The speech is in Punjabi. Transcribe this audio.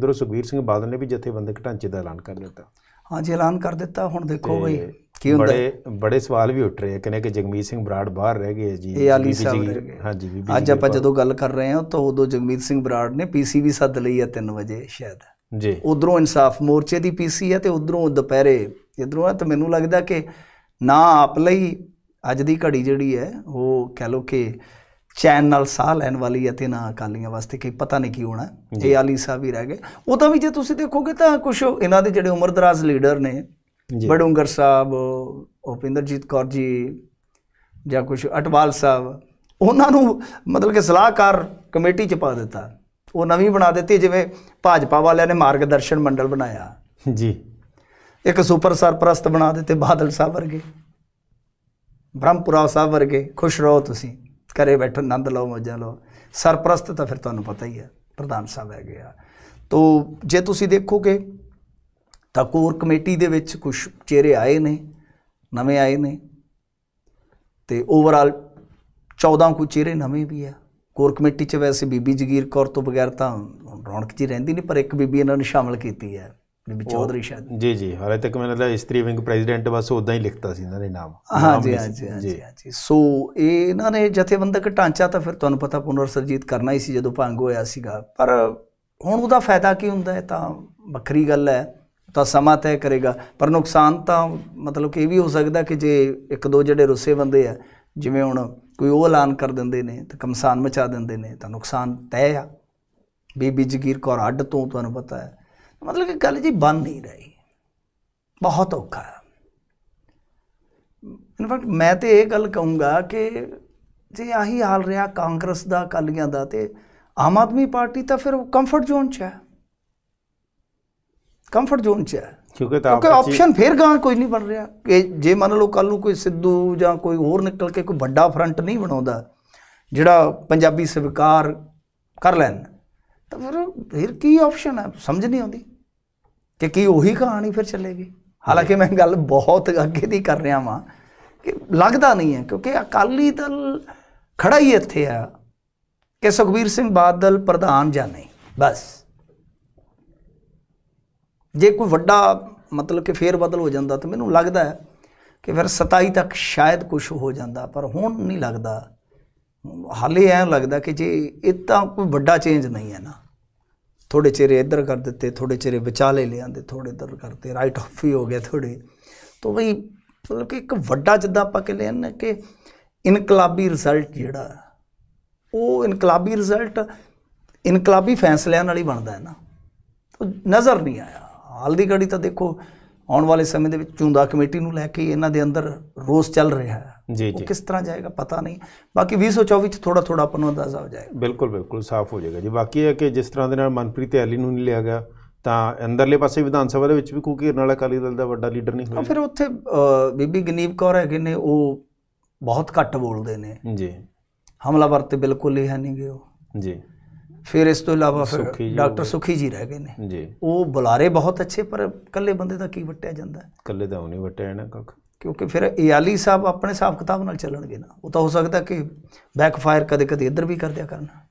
ਦਰੋ ਸੁਖਵੀਰ ਸਿੰਘ ਬਾਦਲ ਨੇ ਵੀ ਜਥੇਬੰਦਕ ਢਾਂਚੇ ਦਾ ਐਲਾਨ ਕਰ ਦਿੱਤਾ ਹਾਂਜੀ ਐਲਾਨ ਕਰ ਦਿੱਤਾ ਹੁਣ ਦੇਖੋ ਬਈ ਕੀ ਹੁੰਦਾ ਬੜੇ ਬੜੇ ਸਵਾਲ ਵੀ ਉੱਠ ਰਹੇ ਆ ਕਿਨੇ ਕਿ ਜਗਮੀਤ ਸਿੰਘ ਬਰਾੜ ਬਾਹਰ ਰਹਿ ਗਏ ਜੀ ਇਹ ਆਲੀ ਸਾਹਿਬ ਹਾਂਜੀ ਬੀਬੀ ਅੱਜ ਆਪਾਂ ਜਦੋਂ ਗੱਲ ਕਰ ਰਹੇ ਹਾਂ ਤਾਂ ਉਦੋਂ ਜਗਮੀਤ ਸਿੰਘ ਬਰਾੜ ਨੇ ਪੀਸੀ ਵੀ ਸੱਦ ਲਈ ਆ 3 ਵਜੇ ਸ਼ਾਇਦ ਜੀ ਉਧਰੋਂ ਇਨਸਾਫ ਮੋਰਚੇ ਦੀ ਪੀਸੀ ਆ ਤੇ ਉਧਰੋਂ ਦੁਪਹਿਰੇ ਇਧਰੋਂ ਤਾਂ ਮੈਨੂੰ ਲੱਗਦਾ ਕਿ ਨਾ ਆਪ ਲਈ ਅੱਜ ਦੀ ਘੜੀ ਜਿਹੜੀ ਹੈ ਉਹ ਕਹਿ ਲੋ ਕਿ ਚੈਨ ਨਾਲ ਸਾਹ ਲੈਣ ਵਾਲੀ ਹੈ ਤੇ ਨਾ ਅਕਾਲੀਆਂ ਵਾਸਤੇ ਕਿ ਪਤਾ ਨਹੀਂ ਕੀ ਹੋਣਾ ਇਹ ਆਲੀ ਸਾਹਿਬ ਵੀ ਰਹਿ ਗਏ ਉਹ ਤਾਂ ਵੀ ਜੇ ਤੁਸੀਂ ਦੇਖੋਗੇ ਤਾਂ ਕੁਝ ਇਹਨਾਂ ਦੇ ਜਿਹੜੇ ਉਮਰਦਰਾਜ਼ ਲੀਡਰ ਨੇ ਬੜੂੰਗਰ ਸਾਹਿਬ ਉਪਿੰਦਰਜੀਤ ਕੌਰ ਜੀ ਜਾਂ ਕੁਝ ਅਟਵਾਲ ਸਾਹਿਬ ਉਹਨਾਂ ਨੂੰ ਮਤਲਬ ਕਿ ਸਲਾਹਕਾਰ ਕਮੇਟੀ ਚ ਪਾ ਦਿੱਤਾ ਉਹ ਨਵੀਂ ਬਣਾ ਦਿੱਤੀ ਜਿਵੇਂ ਭਾਜਪਾ ਵਾਲਿਆਂ ਨੇ ਮਾਰਗਦਰਸ਼ਨ ਮੰਡਲ ਬਣਾਇਆ ਜੀ ਇੱਕ ਸੁਪਰ ਸਰਪ੍ਰਸਤ ਬਣਾ ਦਿੱਤੇ ਬਾਦਲ ਸਾਹਿਬ ਵਰਗੇ ਬ੍ਰਹਮਪੁਰਾ ਸਾਹਿਬ ਵਰਗੇ ਖੁਸ਼ ਰਹੋ ਤੁਸੀਂ ਘਰੇ ਬੈਠੋ ਆਨੰਦ ਲਓ ਮੌਜਾਂ ਲਓ ਸਰਪ੍ਰਸਤ ਤਾਂ ਫਿਰ ਤੁਹਾਨੂੰ ਪਤਾ ਹੀ ਹੈ ਪ੍ਰਧਾਨ ਸਾਹਿਬ ਹੈ ਗਿਆ ਤੋ ਜੇ ਤੁਸੀਂ ਦੇਖੋਗੇ ਤਾਂ ਕੋਰ ਕਮੇਟੀ ਦੇ ਵਿੱਚ ਕੁਝ ਚਿਹਰੇ ਆਏ ਨੇ ਨਵੇਂ ਆਏ ਨੇ ਤੇ ਓਵਰਆਲ 14 ਕੁ ਚਿਹਰੇ ਨਵੇਂ ਵੀ ਆ ਕੋਰ ਕਮੇਟੀ 'ਚ ਵੈਸੇ ਬੀਬੀ ਜਗੀਰ ਕੌਰ ਤੋਂ ਬਗੈਰ ਤਾਂ ਰੌਣਕ ਜੀ ਰਹਿੰਦੀ ਨਹੀਂ ਪਰ ਇੱਕ ਬੀਬੀ ਇਹਨਾਂ ਨੂੰ ਸ਼ਾਮਲ ਕੀਤੀ ਹੈ ਬੀਬੀ ਚੌਧਰੀ ਸ਼ਾਹ ਜੀ ਜੀ ਹਾਲੇ ਤੱਕ ਮੈਨੂੰ ਲੱਗਦਾ ਇਸਤਰੀ ਵਿੰਗ ਪ੍ਰੈਜ਼ੀਡੈਂਟ ਬਸ ਉਦਾਂ ਹੀ ਲਿਖਤਾ ਸੀ ਇਹਨਾਂ ਨੇ ਨਾਮ ਹਾਂ ਹਾਂ ਜੀ ਹਾਂ ਜੀ ਸੋ ਇਹ ਇਹਨਾਂ ਨੇ ਜਥੇਬੰਦਕ ਢਾਂਚਾ ਤਾਂ ਫਿਰ ਤੁਹਾਨੂੰ ਪਤਾ ਪੁਨਰ ਸਰਜੀਤ ਕਰਨਾ ਹੀ ਸੀ ਜਦੋਂ ਭੰਗ ਹੋਇਆ ਸੀਗਾ ਪਰ ਹੁਣ ਉਹਦਾ ਫਾਇਦਾ ਕੀ ਹੁੰਦਾ ਹੈ ਤਾਂ ਵੱਖਰੀ ਗੱਲ ਹੈ ਤਾਂ ਸਮਾਂ ਤੈਅ ਕਰੇਗਾ ਪਰ ਨੁਕਸਾਨ ਤਾਂ ਮਤਲਬ ਕਿ ਇਹ ਵੀ ਹੋ ਸਕਦਾ ਕਿ ਜੇ ਇੱਕ ਦੋ ਜਿਹੜੇ ਰੁੱਸੇ ਬੰਦੇ ਆ ਜਿਵੇਂ ਹੁਣ ਕੋਈ ਉਹ ਐਲਾਨ ਕਰ ਦਿੰਦੇ ਨੇ ਤਾਂ ਕਮਸਾਨ ਮਚਾ ਦਿੰਦੇ ਨੇ ਤਾਂ ਨੁਕਸਾਨ ਤੈਅ ਆ ਬੀਬੀ ਜਗੀਰ ਕੌਰ ਅੱਡ ਤੋਂ ਤੁਹਾਨੂੰ ਪਤਾ ਹੈ ਮਤਲਬ ਕਿ ਗੱਲ ਜੀ ਬਣ ਨਹੀਂ ਰਹੀ ਬਹੁਤ ਔਖਾ ਹੈ ਇਨਫੈਕਟ ਮੈਂ ਤੇ ਇਹ ਗੱਲ ਕਹੂੰਗਾ ਕਿ ਜੇ ਆਹੀ ਹਾਲ ਰਿਹਾ ਕਾਂਗਰਸ ਦਾ ਕਾਲੀਆਂ ਦਾ ਤੇ ਆਮ ਆਦਮੀ ਪਾਰਟੀ ਤਾਂ ਫਿਰ ਕੰਫਰਟ ਜ਼ੋਨ 'ਚ ਹੈ ਕੰਫਰਟ ਜ਼ੋਨ 'ਚ ਹੈ ਕਿਉਂਕਿ ਤਾਂ ਕਿਉਂਕਿ ਆਪਸ਼ਨ ਫਿਰ ਗਾਂ ਕੋਈ ਨਹੀਂ ਬਣ ਰਿਹਾ ਕਿ ਜੇ ਮੰਨ ਲਓ ਕੱਲ ਨੂੰ ਕੋਈ ਸਿੱਧੂ ਜਾਂ ਕੋਈ ਹੋਰ ਨਿਕਲ ਕੇ ਕੋਈ ਵੱਡਾ ਫਰੰਟ ਨਹੀਂ ਬਣਾਉਂਦਾ ਜਿਹੜਾ ਪੰਜਾਬੀ ਸਵੀਕਾਰ ਕਰ ਲੈਣ ਤਾਂ ਫਿਰ ਫਿਰ ਕੀ ਆਪਸ਼ਨ ਹੈ ਸਮਝ ਨਹੀਂ ਆਉਂਦੀ ਕਿ ਕੀ ਉਹੀ ਕਹਾਣੀ ਫਿਰ ਚੱਲੇਗੀ ਹਾਲਾਂਕਿ ਮੈਂ ਗੱਲ ਬਹੁਤ ਅੱਗੇ ਦੀ ਕਰ ਰਿਹਾ ਵਾਂ ਕਿ ਲੱਗਦਾ ਨਹੀਂ ਹੈ ਕਿਉਂਕਿ ਅਕਾਲੀ ਦਲ ਖੜਾ ਹੀ ਇੱਥੇ ਆ ਕਿ ਸੁਖਬੀਰ ਸਿੰਘ ਬਾਦਲ ਪ੍ਰਧਾਨ ਜਾਂ ਨਹੀਂ ਬਸ ਜੇ ਕੋਈ ਵੱਡਾ ਮਤਲਬ ਕਿ ਫੇਰ ਬਦਲ ਹੋ ਜਾਂਦਾ ਤਾਂ ਮੈਨੂੰ ਲੱਗਦਾ ਹੈ ਕਿ ਫਿਰ 27 ਤੱਕ ਸ਼ਾਇਦ ਕੁਝ ਹੋ ਜਾਂਦਾ ਪਰ ਹੁਣ ਨਹੀਂ ਲੱਗਦਾ ਹਾਲੇ ਐ ਲੱਗਦਾ ਕਿ ਜੇ ਇਹ ਤਾਂ ਕੋਈ ਵੱਡਾ ਚੇਂਜ ਨਹੀਂ ਹੈ ਨਾ ਥੋੜੇ ਚਿਹਰੇ ਇੱਧਰ ਕਰ ਦਿੱਤੇ ਥੋੜੇ ਚਿਹਰੇ ਵਿਚਾਲੇ ਲਿਆਂਦੇ ਥੋੜੇ ਇੱਧਰ ਕਰਤੇ ਰਾਈਟ ਆਫ ਵੀ ਹੋ ਗਿਆ ਥੋੜੇ ਤੋਂ ਵੀ ਮਤਲਬ ਕਿ ਇੱਕ ਵੱਡਾ ਜਿੱਦਾਂ ਆਪਾਂ ਕਹਿੰਦੇ ਹਾਂ ਕਿ ਇਨਕਲਾਬੀ ਰਿਜ਼ਲਟ ਜਿਹੜਾ ਉਹ ਇਨਕਲਾਬੀ ਰਿਜ਼ਲਟ ਇਨਕਲਾਬੀ ਫੈਸਲਿਆਂ ਨਾਲ ਹੀ ਬਣਦਾ ਹੈ ਨਾ ਨਜ਼ਰ ਨਹੀਂ ਆਇਆ ਹਾਲ ਦੀ ਘੜੀ ਤਾਂ ਦੇਖੋ ਆਉਣ ਵਾਲੇ ਸਮੇਂ ਦੇ ਵਿੱਚ ਚੁੰਦਾ ਕਮੇਟੀ ਨੂੰ ਲੈ ਕੇ ਇਹਨਾਂ ਦੇ ਅੰਦਰ ਰੋਸ ਚੱਲ ਰਿਹਾ ਹੈ ਜੀ ਜੀ ਕਿਸ ਤਰ੍ਹਾਂ ਜਾਏਗਾ ਪਤਾ ਨਹੀਂ ਬਾਕੀ 2024 ਚ ਥੋੜਾ ਥੋੜਾ ਆਪਾਂ ਨੂੰ ਅੰਦਾਜ਼ਾ ਹੋ ਜਾਏਗਾ ਬਿਲਕੁਲ ਬਿਲਕੁਲ ਸਾਫ਼ ਹੋ ਜਾਏਗਾ ਜੀ ਬਾਕੀ ਹੈ ਕਿ ਜਿਸ ਤਰ੍ਹਾਂ ਦੇ ਨਾਲ ਮਨਪ੍ਰੀਤ ਐਲੀ ਨੂੰ ਨਹੀਂ ਲਿਆ ਗਿਆ ਤਾਂ ਅੰਦਰਲੇ ਪਾਸੇ ਵਿਧਾਨ ਸਭਾ ਦੇ ਵਿੱਚ ਵੀ ਕੋਈ ਘੇਰਨ ਵਾਲਾ ਅਕਾਲੀ ਦਲ ਦਾ ਵੱਡਾ ਲੀਡਰ ਨਹੀਂ ਹੋਇਆ ਫਿਰ ਉੱਥੇ ਬੀਬੀ ਗਨੀਬ ਕੌਰ ਹੈਗੇ ਨੇ ਉਹ ਬਹੁਤ ਘੱਟ ਬੋਲਦੇ ਨੇ ਜੀ ਹਮਲਾਵਰ ਤੇ ਬਿਲਕੁਲ ਹੀ ਹੈ ਨਹੀਂਗੇ ਉਹ ਜੀ ਫਿਰ ਇਸ ਤੋਂ ਇਲਾਵਾ ਫਿਰ ਡਾਕਟਰ ਸੁਖੀ ਜੀ ਰਹਿ ਗਏ ਨੇ ਜੀ ਉਹ ਬੁਲਾਰੇ ਬਹੁਤ ਅੱਛੇ ਪਰ ਇਕੱਲੇ ਬੰਦੇ ਦਾ ਕੀ ਵਟਿਆ ਜਾਂਦਾ ਇਕੱਲੇ ਦਾ ਨਹੀਂ ਵਟਿਆ ਨਾ ਕੱਖ ਕਿਉਂਕਿ ਫਿਰ ਇਯਾਲੀ ਸਾਹਿਬ ਆਪਣੇ ਹਿਸਾਬ ਕਿਤਾਬ ਨਾਲ ਚੱਲਣਗੇ ਨਾ ਉਹ ਤਾਂ ਹੋ ਸਕਦਾ ਕਿ ਬੈਕ ਫਾਇਰ ਕਦੇ ਕਦੇ ਇੱਧਰ ਵੀ ਕਰ ਦਿਆ ਕਰਨਾ